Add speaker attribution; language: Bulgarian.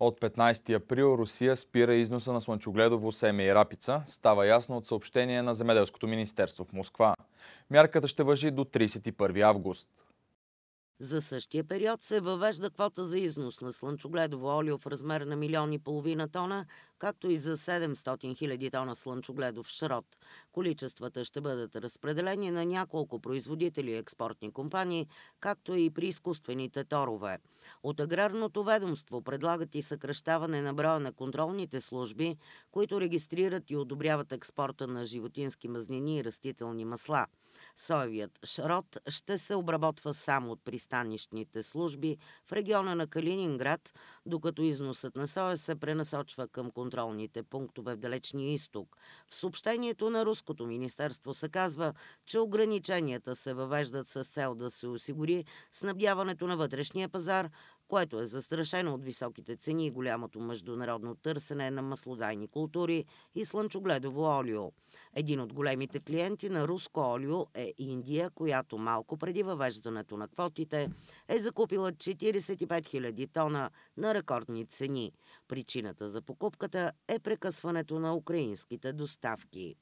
Speaker 1: От 15 април Русия спира износа на слънчогледово семе и рапица, става ясно от съобщение на Земеделското министерство в Москва. Мярката ще въжи до 31 август.
Speaker 2: За същия период се въвежда квота за износ на слънчогледово олио в размер на милион и половина тона, както и за 700 хиляди тона слънчогледов шрот. Количествата ще бъдат разпределени на няколко производители и експортни компании, както и при изкуствените торове. От аграрното ведомство предлагат и съкръщаване на броя на контролните служби, които регистрират и одобряват експорта на животински мазнини и растителни масла. Соевият шрот ще се обработва само от пристигането пристанищните служби в региона на Калининград, докато износът на соя се пренасочва към контролните пунктове в Далечния изток. В съобщението на Руското министерство се казва, че ограниченията се въвеждат с цел да се осигури снабдяването на вътрешния пазар, което е застрашено от високите цени и голямото международно търсене на маслодайни култури и слънчогледово олио. Един от големите клиенти на руско олио е Индия, която малко преди въвеждането на квотите е закупила 45 000 тона на рекордни цени. Причината за покупката е прекъсването на украинските доставки.